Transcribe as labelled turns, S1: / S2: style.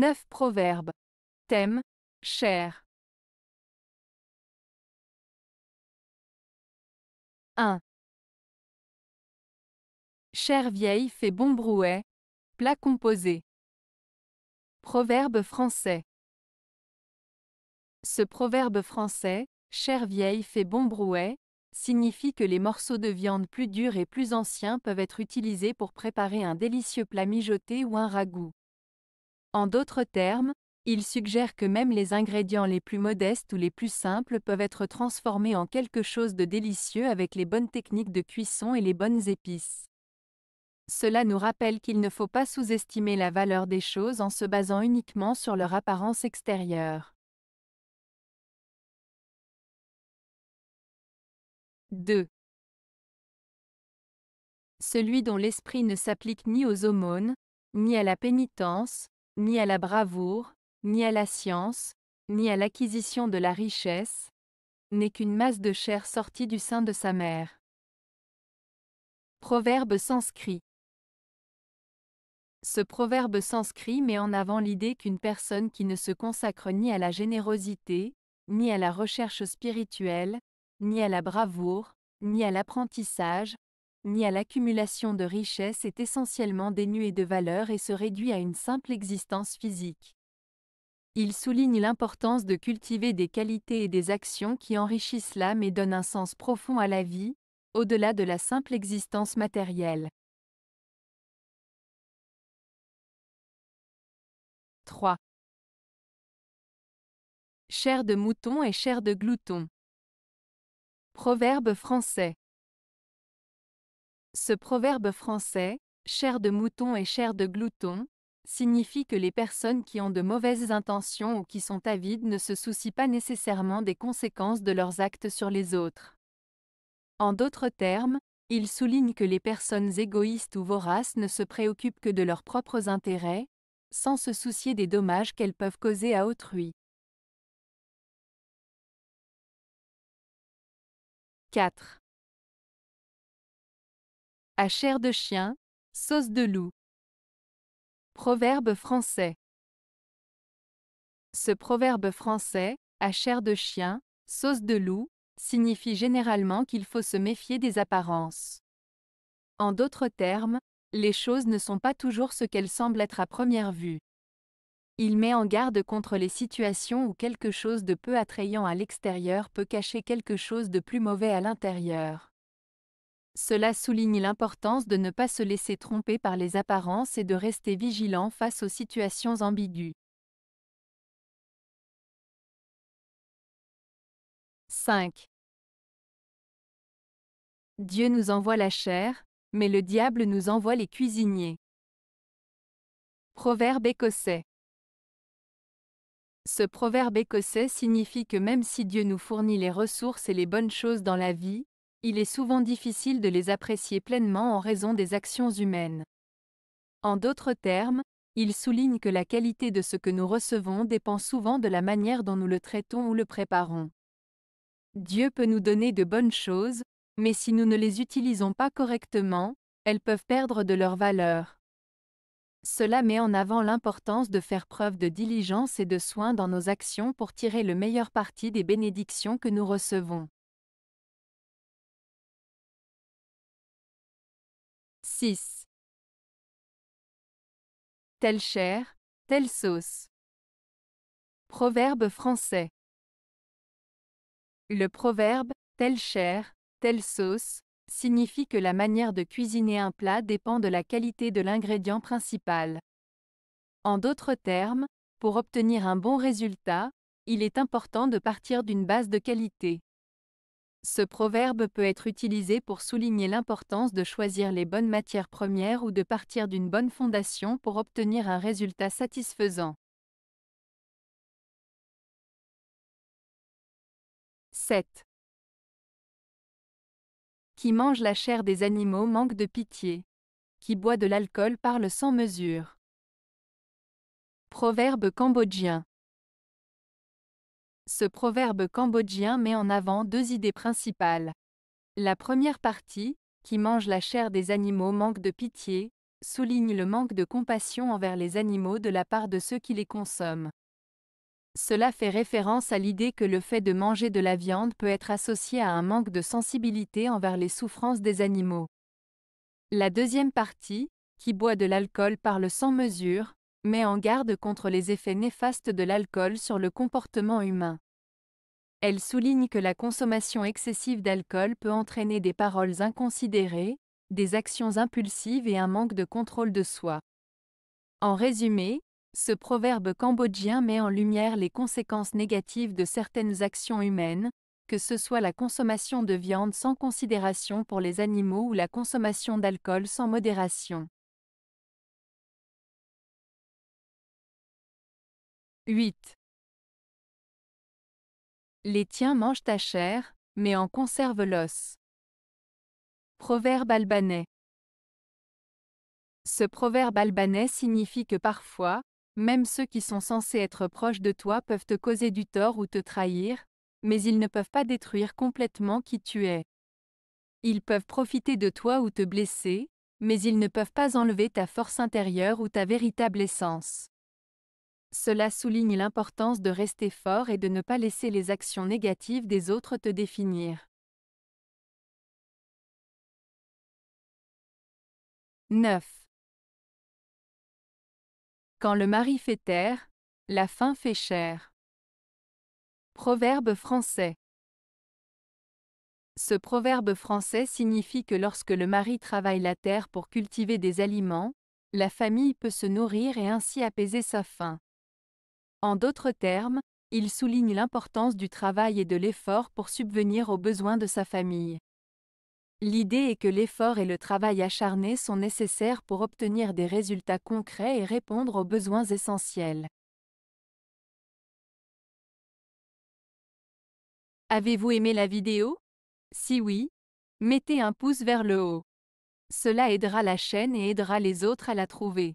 S1: 9 proverbes. Thème Cher. 1. Chère vieille fait bon brouet, plat composé. Proverbe français.
S2: Ce proverbe français, chère vieille fait bon brouet, signifie que les morceaux de viande plus durs et plus anciens peuvent être utilisés pour préparer un délicieux plat mijoté ou un ragoût. En d'autres termes, il suggère que même les ingrédients les plus modestes ou les plus simples peuvent être transformés en quelque chose de délicieux avec les bonnes techniques de cuisson et les bonnes épices. Cela nous rappelle qu'il ne faut pas sous-estimer la valeur des choses en se basant uniquement sur leur apparence extérieure. 2. Celui dont l'esprit ne s'applique ni aux aumônes, ni à la pénitence, ni à la bravoure, ni à la science, ni à l'acquisition de la richesse, n'est qu'une masse de chair sortie du sein de sa mère. Proverbe sanscrit Ce proverbe sanscrit met en avant l'idée qu'une personne qui ne se consacre ni à la générosité, ni à la recherche spirituelle, ni à la bravoure, ni à l'apprentissage, ni à l'accumulation de richesses est essentiellement dénué de valeur et se réduit à une simple existence physique. Il souligne l'importance de cultiver des qualités et des actions qui enrichissent l'âme et donnent un sens profond à la vie, au-delà de la simple existence matérielle. 3. Chair de mouton et chair de glouton. Proverbe français. Ce proverbe français, chair de mouton et chair de glouton, signifie que les personnes qui ont de mauvaises intentions ou qui sont avides ne se soucient pas nécessairement des conséquences de leurs actes sur les autres. En d'autres termes, il souligne que les personnes égoïstes ou voraces ne se préoccupent que de leurs propres intérêts, sans se soucier des dommages qu'elles peuvent causer à autrui.
S1: 4 à chair de chien, sauce de loup.
S2: Proverbe français. Ce proverbe français, à chair de chien, sauce de loup, signifie généralement qu'il faut se méfier des apparences. En d'autres termes, les choses ne sont pas toujours ce qu'elles semblent être à première vue. Il met en garde contre les situations où quelque chose de peu attrayant à l'extérieur peut cacher quelque chose de plus mauvais à l'intérieur. Cela souligne l'importance de ne pas se laisser tromper par les apparences et de rester vigilant face aux situations ambiguës.
S1: 5. Dieu nous envoie la chair, mais le diable nous envoie les cuisiniers.
S2: Proverbe écossais. Ce proverbe écossais signifie que même si Dieu nous fournit les ressources et les bonnes choses dans la vie, il est souvent difficile de les apprécier pleinement en raison des actions humaines. En d'autres termes, il souligne que la qualité de ce que nous recevons dépend souvent de la manière dont nous le traitons ou le préparons. Dieu peut nous donner de bonnes choses, mais si nous ne les utilisons pas correctement, elles peuvent perdre de leur valeur. Cela met en avant l'importance de faire preuve de diligence et de soin dans nos actions pour tirer le meilleur parti des bénédictions que nous recevons.
S1: 6. Telle chair, telle sauce. Proverbe
S2: français. Le proverbe telle chair, telle sauce signifie que la manière de cuisiner un plat dépend de la qualité de l'ingrédient principal. En d'autres termes, pour obtenir un bon résultat, il est important de partir d'une base de qualité. Ce proverbe peut être utilisé pour souligner l'importance de choisir les bonnes matières premières ou de partir d'une bonne fondation pour obtenir un résultat satisfaisant. 7. Qui mange la chair des animaux manque de pitié. Qui boit de l'alcool parle sans mesure. Proverbe cambodgien. Ce proverbe cambodgien met en avant deux idées principales. La première partie, qui mange la chair des animaux manque de pitié, souligne le manque de compassion envers les animaux de la part de ceux qui les consomment. Cela fait référence à l'idée que le fait de manger de la viande peut être associé à un manque de sensibilité envers les souffrances des animaux. La deuxième partie, qui boit de l'alcool parle sans mesure, met en garde contre les effets néfastes de l'alcool sur le comportement humain. Elle souligne que la consommation excessive d'alcool peut entraîner des paroles inconsidérées, des actions impulsives et un manque de contrôle de soi. En résumé, ce proverbe cambodgien met en lumière les conséquences négatives de certaines actions humaines, que ce soit la consommation de viande sans considération pour les animaux ou la consommation d'alcool sans modération.
S1: 8. Les tiens mangent ta chair, mais en conservent l'os.
S2: Proverbe albanais. Ce proverbe albanais signifie que parfois, même ceux qui sont censés être proches de toi peuvent te causer du tort ou te trahir, mais ils ne peuvent pas détruire complètement qui tu es. Ils peuvent profiter de toi ou te blesser, mais ils ne peuvent pas enlever ta force intérieure ou ta véritable essence. Cela souligne l'importance de rester fort et de ne pas laisser les actions négatives des autres te définir.
S1: 9. Quand le mari fait taire, la faim fait chair.
S2: Proverbe français. Ce proverbe français signifie que lorsque le mari travaille la terre pour cultiver des aliments, la famille peut se nourrir et ainsi apaiser sa faim. En d'autres termes, il souligne l'importance du travail et de l'effort pour subvenir aux besoins de sa famille. L'idée est que l'effort et le travail acharné sont nécessaires pour obtenir des résultats concrets et répondre aux besoins essentiels. Avez-vous aimé la vidéo Si oui, mettez un pouce vers le haut. Cela aidera la chaîne et aidera les autres à la trouver.